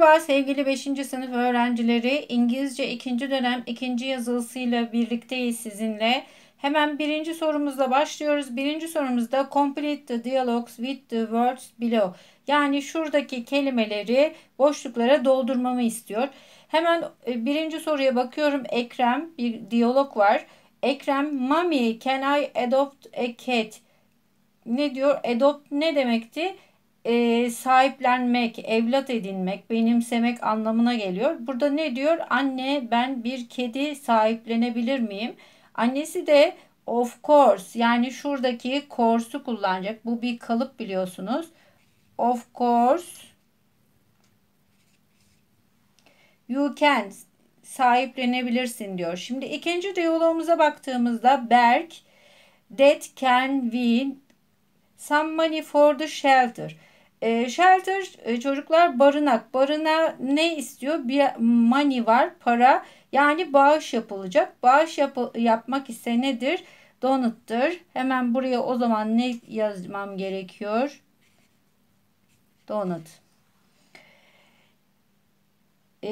Merhaba sevgili 5. sınıf öğrencileri. İngilizce 2. dönem 2. yazılısıyla birlikteyiz sizinle. Hemen birinci sorumuzla başlıyoruz. Birinci sorumuzda complete the dialogues with the words below. Yani şuradaki kelimeleri boşluklara doldurmamı istiyor. Hemen e, birinci soruya bakıyorum. Ekrem bir diyalog var. Ekrem, Mommy can I adopt a cat? Ne diyor? Adopt ne demekti? e, sahiplenmek, evlat edinmek, benimsemek anlamına geliyor. Burada ne diyor? Anne ben bir kedi sahiplenebilir miyim? Annesi de of course yani şuradaki course'u kullanacak. Bu bir kalıp biliyorsunuz. Of course you can sahiplenebilirsin diyor. Şimdi ikinci diyaloğumuza baktığımızda Berk that can win some money for the shelter. E, shelter e, çocuklar barınak. Barına ne istiyor? Bir money var, para. Yani bağış yapılacak. Bağış yap yapmak ise nedir? Donut'tır. Hemen buraya o zaman ne yazmam gerekiyor? Donut. E,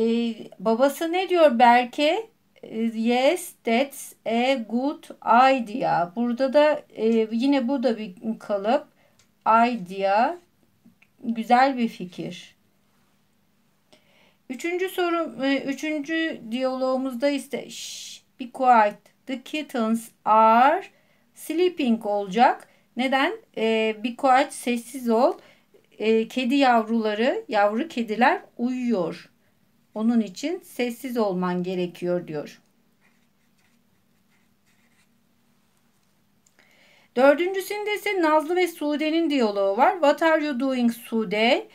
babası ne diyor Berke? E, yes, that's a good idea. Burada da e, yine bu da bir kalıp. Idea güzel bir fikir. Üçüncü soru, e, üçüncü diyalogumuzda ise shh, be quiet. The kittens are sleeping olacak. Neden? E, be quiet sessiz ol. E, kedi yavruları, yavru kediler uyuyor. Onun için sessiz olman gerekiyor diyor. Dördüncüsünde ise Nazlı ve Sude'nin diyaloğu var. What are you doing Sude?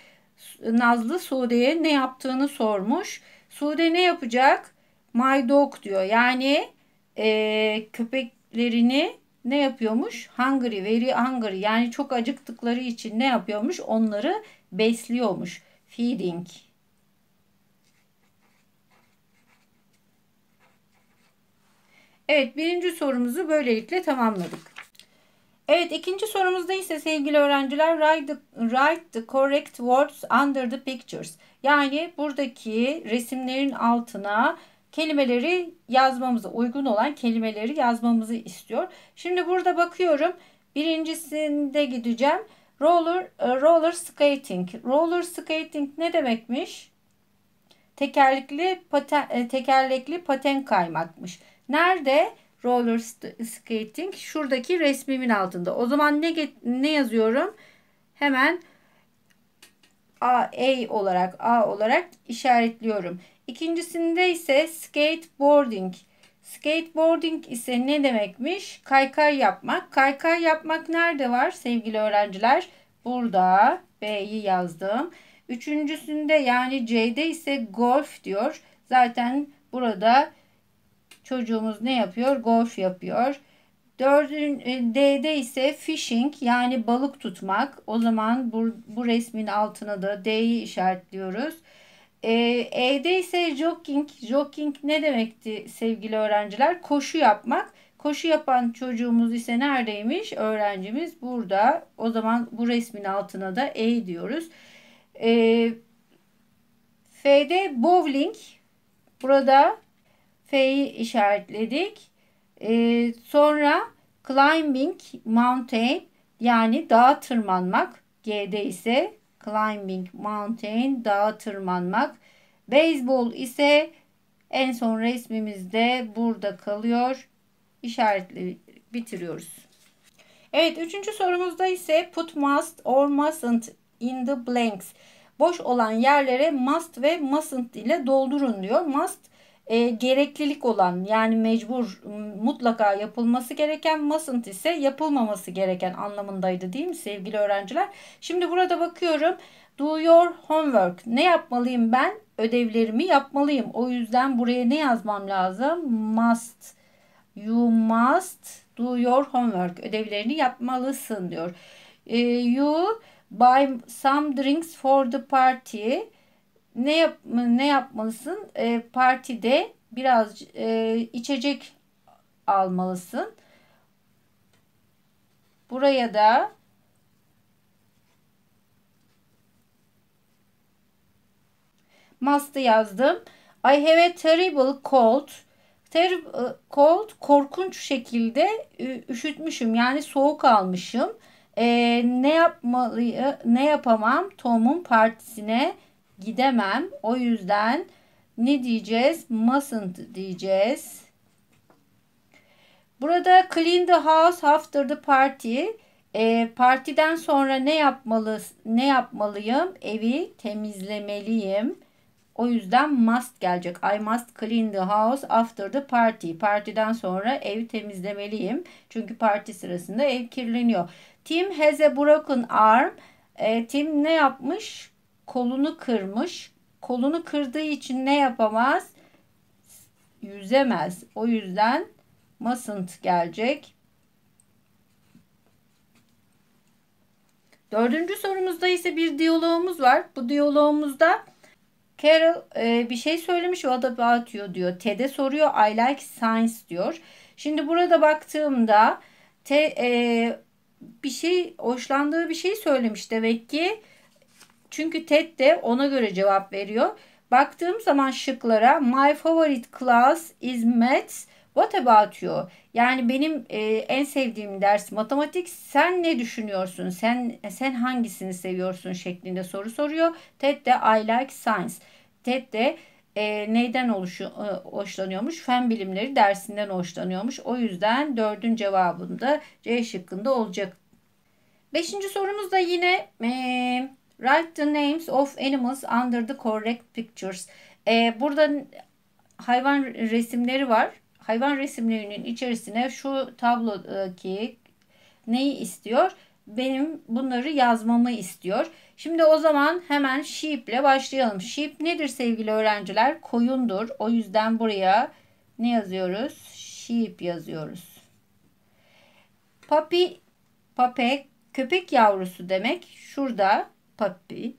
Nazlı Sude'ye ne yaptığını sormuş. Sude ne yapacak? My dog diyor. Yani e, köpeklerini ne yapıyormuş? Hungry, very hungry. Yani çok acıktıkları için ne yapıyormuş? Onları besliyormuş. Feeding. Evet birinci sorumuzu böylelikle tamamladık. Evet ikinci sorumuzda ise sevgili öğrenciler write the, write the correct words under the pictures. Yani buradaki resimlerin altına kelimeleri yazmamızı uygun olan kelimeleri yazmamızı istiyor. Şimdi burada bakıyorum. Birincisinde gideceğim. Roller e, roller skating. Roller skating ne demekmiş? Tekerlekli paten, e, tekerlekli paten kaymakmış. Nerede? roller skating şuradaki resmimin altında. O zaman ne ne yazıyorum? Hemen A, A olarak A olarak işaretliyorum. İkincisinde ise skateboarding. Skateboarding ise ne demekmiş? Kaykay yapmak. Kaykay yapmak nerede var sevgili öğrenciler? Burada B'yi yazdım. Üçüncüsünde yani C'de ise golf diyor. Zaten burada çocuğumuz ne yapıyor? Golf yapıyor. Dördün, e, D'de ise fishing yani balık tutmak. O zaman bu, bu resmin altına da D'yi işaretliyoruz. E, E'de ise jogging. Jogging ne demekti sevgili öğrenciler? Koşu yapmak. Koşu yapan çocuğumuz ise neredeymiş? Öğrencimiz burada. O zaman bu resmin altına da E diyoruz. E, F'de bowling. Burada F'yi işaretledik. E, sonra climbing mountain yani dağa tırmanmak. G'de ise climbing mountain dağa tırmanmak. Baseball ise en son resmimizde burada kalıyor. İşaretli bitiriyoruz. Evet üçüncü sorumuzda ise put must or mustn't in the blanks. Boş olan yerlere must ve mustn't ile doldurun diyor. Must e, gereklilik olan yani mecbur mutlaka yapılması gereken mustn't ise yapılmaması gereken anlamındaydı değil mi sevgili öğrenciler? Şimdi burada bakıyorum do your homework ne yapmalıyım ben ödevlerimi yapmalıyım o yüzden buraya ne yazmam lazım must you must do your homework ödevlerini yapmalısın diyor. E, you buy some drinks for the party ne yap ne yapmalısın? E, partide biraz e, içecek almalısın. Buraya da mastı yazdım. I have a terrible cold. Terrible cold korkunç şekilde üşütmüşüm. Yani soğuk almışım. E, ne yapmalı ne yapamam Tom'un partisine gidemem. O yüzden ne diyeceğiz? Mustn't diyeceğiz. Burada clean the house after the party. E, partiden sonra ne yapmalı ne yapmalıyım? Evi temizlemeliyim. O yüzden must gelecek. I must clean the house after the party. Partiden sonra evi temizlemeliyim. Çünkü parti sırasında ev kirleniyor. Tim has a broken arm. E, Tim ne yapmış? kolunu kırmış. Kolunu kırdığı için ne yapamaz? Yüzemez. O yüzden mustn't gelecek. Dördüncü sorumuzda ise bir diyalogumuz var. Bu diyalogumuzda Carol e, bir şey söylemiş o da atıyor diyor. Ted'e soruyor I like science diyor. Şimdi burada baktığımda te, e, bir şey hoşlandığı bir şey söylemiş demek ki çünkü Ted de ona göre cevap veriyor. Baktığım zaman şıklara my favorite class is maths. What about you? Yani benim e, en sevdiğim ders matematik. Sen ne düşünüyorsun? Sen sen hangisini seviyorsun şeklinde soru soruyor. Ted de I like science. Ted de e, neyden oluşu, e, hoşlanıyormuş? Fen bilimleri dersinden hoşlanıyormuş. O yüzden dördün cevabında C şıkkında olacak. Beşinci sorumuz da yine e, Write the names of animals under the correct pictures. Ee, burada hayvan resimleri var. Hayvan resimlerinin içerisine şu tablodaki neyi istiyor? Benim bunları yazmamı istiyor. Şimdi o zaman hemen sheep ile başlayalım. Sheep nedir sevgili öğrenciler? Koyundur. O yüzden buraya ne yazıyoruz? Sheep yazıyoruz. Papi, pape, köpek yavrusu demek. Şurada puppy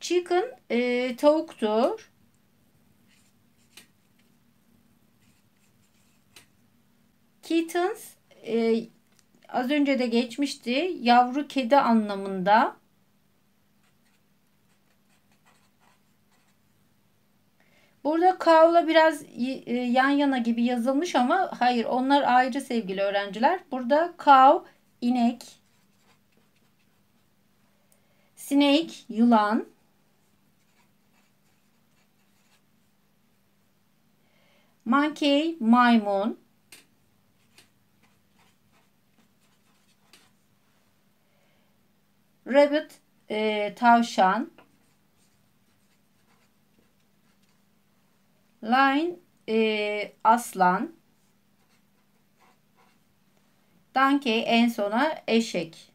Chicken e, tavuktur. Kittens e, az önce de geçmişti. Yavru kedi anlamında. Burada Kavla biraz e, yan yana gibi yazılmış ama hayır onlar ayrı sevgili öğrenciler. Burada kav inek, sinek yılan, monkey maymun, rabbit e, tavşan, Line e, aslan. Donkey en sona eşek.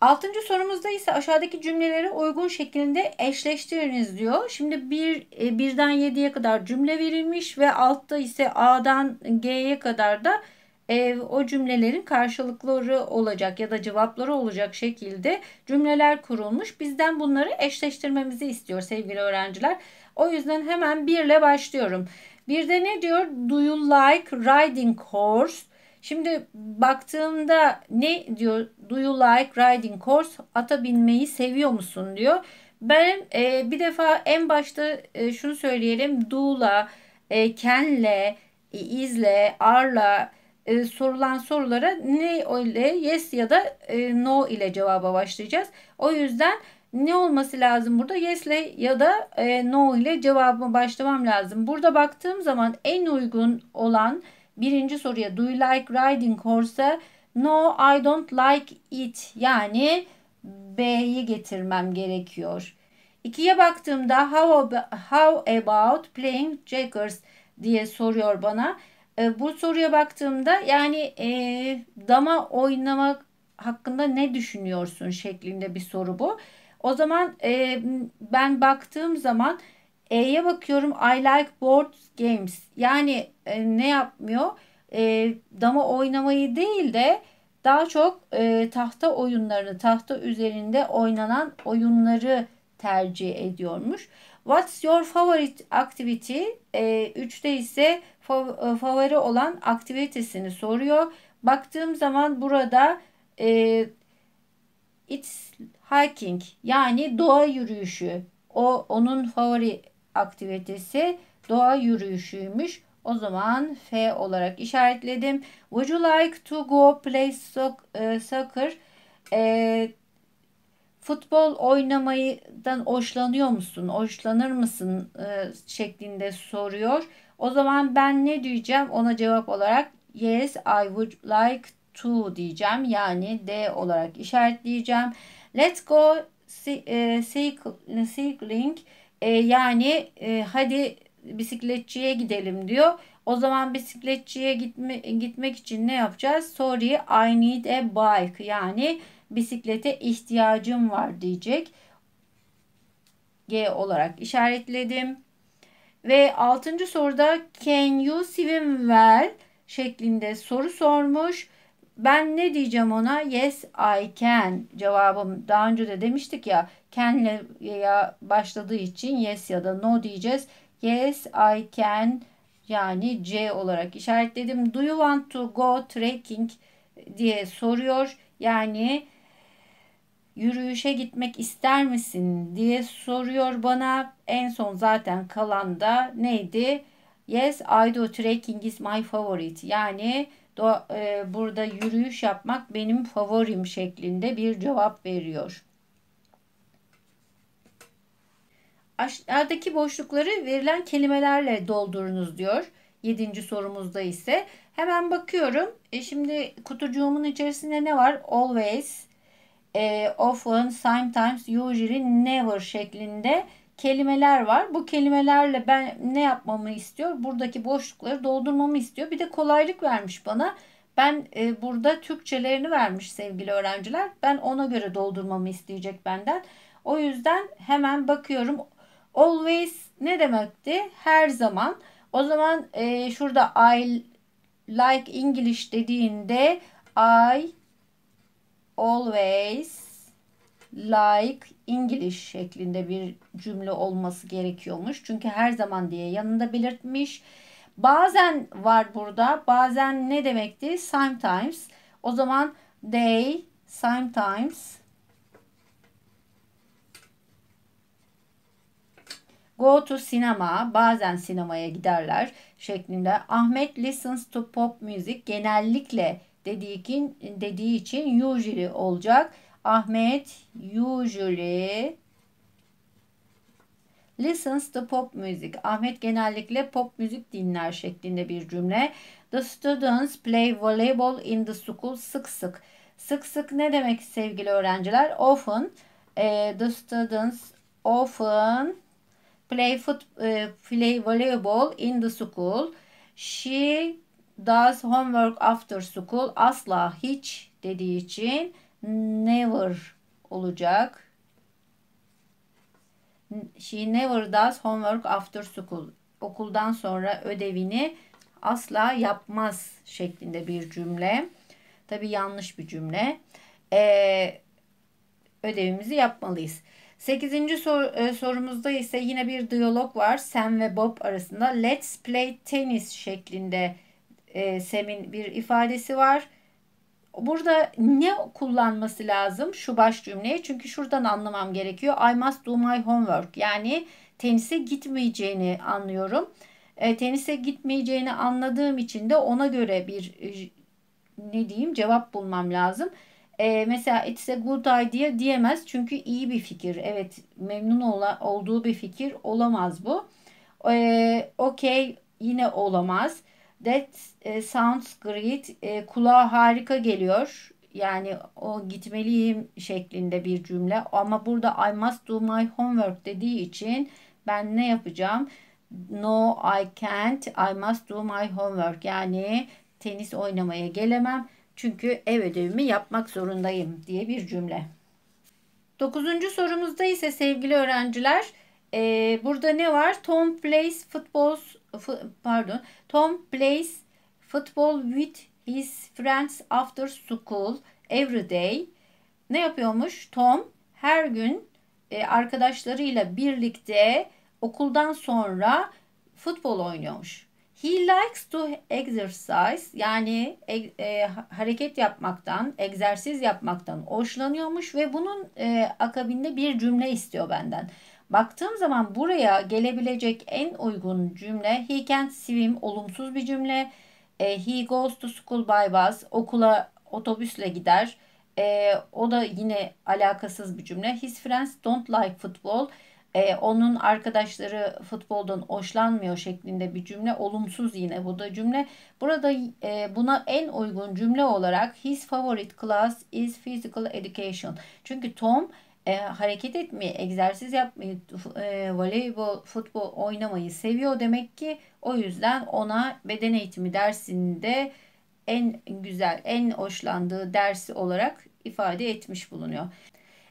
Altıncı sorumuzda ise aşağıdaki cümleleri uygun şekilde eşleştiriniz diyor. Şimdi bir, e, birden yediye kadar cümle verilmiş ve altta ise A'dan G'ye kadar da e, o cümlelerin karşılıkları olacak ya da cevapları olacak şekilde cümleler kurulmuş. Bizden bunları eşleştirmemizi istiyor sevgili öğrenciler. O yüzden hemen birle başlıyorum. Bir de ne diyor? Do you like riding horse? Şimdi baktığımda ne diyor? Do you like riding horse? Ata binmeyi seviyor musun diyor. Ben e, bir defa en başta e, şunu söyleyelim. Do'la, e, can'le, e, is'le, are'la, e, sorulan sorulara ne ile yes ya da e, no ile cevaba başlayacağız. O yüzden ne olması lazım burada? Yes ile ya da e, no ile cevabımı başlamam lazım. Burada baktığım zaman en uygun olan birinci soruya do you like riding horse'a no I don't like it yani B'yi getirmem gerekiyor. İkiye baktığımda how, about, how about playing checkers diye soruyor bana. E, bu soruya baktığımda yani e, dama oynamak hakkında ne düşünüyorsun şeklinde bir soru bu. O zaman e, ben baktığım zaman E'ye bakıyorum I like board games. Yani e, ne yapmıyor? E, dama oynamayı değil de daha çok e, tahta oyunlarını, tahta üzerinde oynanan oyunları tercih ediyormuş. What's your favorite activity? 3'te e, ise e, favori olan aktivitesini soruyor. Baktığım zaman burada e, it's hiking yani doğa yürüyüşü. O onun favori aktivitesi doğa yürüyüşüymüş. O zaman F olarak işaretledim. Would you like to go play e, soccer? E, futbol oynamayıdan hoşlanıyor musun, hoşlanır mısın e, şeklinde soruyor. O zaman ben ne diyeceğim ona cevap olarak yes I would like to diyeceğim. Yani D olarak işaretleyeceğim. Let's go e, cycling e, yani hadi bisikletçiye gidelim diyor. O zaman bisikletçiye gitme, gitmek için ne yapacağız? Sorry I need a bike yani bisiklete ihtiyacım var diyecek. G olarak işaretledim. Ve 6. soruda can you swim well şeklinde soru sormuş. Ben ne diyeceğim ona? Yes I can. Cevabım daha önce de demiştik ya can ile ya başladığı için yes ya da no diyeceğiz. Yes I can yani C olarak işaretledim. Do you want to go trekking diye soruyor. Yani yürüyüşe gitmek ister misin diye soruyor bana. En son zaten kalan da neydi? Yes, I do. Trekking is my favorite. Yani do, e, burada yürüyüş yapmak benim favorim şeklinde bir cevap veriyor. Aşağıdaki boşlukları verilen kelimelerle doldurunuz diyor. Yedinci sorumuzda ise hemen bakıyorum. E şimdi kutucuğumun içerisinde ne var? Always, e, often, sometimes, usually, never şeklinde kelimeler var. Bu kelimelerle ben ne yapmamı istiyor? Buradaki boşlukları doldurmamı istiyor. Bir de kolaylık vermiş bana. Ben e, burada Türkçelerini vermiş sevgili öğrenciler. Ben ona göre doldurmamı isteyecek benden. O yüzden hemen bakıyorum. Always ne demekti? Her zaman. O zaman e, şurada I like English dediğinde I always like English şeklinde bir cümle olması gerekiyormuş. Çünkü her zaman diye yanında belirtmiş. Bazen var burada. Bazen ne demekti? Sometimes. O zaman they sometimes go to sinema. Bazen sinemaya giderler şeklinde. Ahmet listens to pop music. Genellikle dediği, dediği için usually olacak. Ahmet usually listens to pop music. Ahmet genellikle pop müzik dinler şeklinde bir cümle. The students play volleyball in the school sık sık. Sık sık ne demek sevgili öğrenciler? Often e, the students often play foot e, play volleyball in the school. She does homework after school asla hiç dediği için never olacak. She never does homework after school. Okuldan sonra ödevini asla yapmaz şeklinde bir cümle. Tabi yanlış bir cümle. Ee, ödevimizi yapmalıyız. Sekizinci sor, e, sorumuzda ise yine bir diyalog var. Sam ve Bob arasında let's play tennis şeklinde e, Sem'in bir ifadesi var. Burada ne kullanması lazım şu baş cümleyi Çünkü şuradan anlamam gerekiyor. I must do my homework. Yani tenise gitmeyeceğini anlıyorum. E, tenise gitmeyeceğini anladığım için de ona göre bir e, ne diyeyim cevap bulmam lazım. E, mesela it's a good idea diyemez çünkü iyi bir fikir. Evet memnun ola, olduğu bir fikir olamaz bu. E, Okey yine olamaz. That e, sounds great. E, kulağa harika geliyor. Yani o gitmeliyim şeklinde bir cümle. Ama burada I must do my homework dediği için ben ne yapacağım? No I can't. I must do my homework. Yani tenis oynamaya gelemem. Çünkü ev ödevimi yapmak zorundayım diye bir cümle. Dokuzuncu sorumuzda ise sevgili öğrenciler e, burada ne var? Tom plays football pardon. Tom plays football with his friends after school every day. Ne yapıyormuş? Tom her gün e, arkadaşlarıyla birlikte okuldan sonra futbol oynuyormuş. He likes to exercise yani e, e, hareket yapmaktan, egzersiz yapmaktan hoşlanıyormuş ve bunun e, akabinde bir cümle istiyor benden. Baktığım zaman buraya gelebilecek en uygun cümle he can't swim olumsuz bir cümle. E, he goes to school by bus okula otobüsle gider. E, o da yine alakasız bir cümle. His friends don't like football. E, onun arkadaşları futboldan hoşlanmıyor şeklinde bir cümle. Olumsuz yine bu da cümle. Burada e, buna en uygun cümle olarak his favorite class is physical education. Çünkü Tom e, hareket etmeyi, egzersiz yapmayı, e, voleybol, futbol oynamayı seviyor demek ki o yüzden ona beden eğitimi dersinde en güzel, en hoşlandığı dersi olarak ifade etmiş bulunuyor.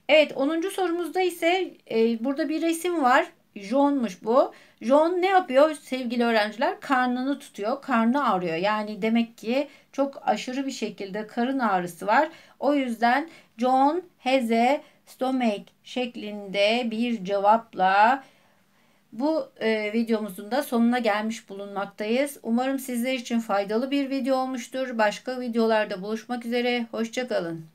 Evet 10. sorumuzda ise e, burada bir resim var. John'muş bu. John ne yapıyor sevgili öğrenciler? Karnını tutuyor. Karnı ağrıyor. Yani demek ki çok aşırı bir şekilde karın ağrısı var. O yüzden John has a stomach şeklinde bir cevapla bu e, videomuzun da sonuna gelmiş bulunmaktayız. Umarım sizler için faydalı bir video olmuştur. Başka videolarda buluşmak üzere. Hoşçakalın.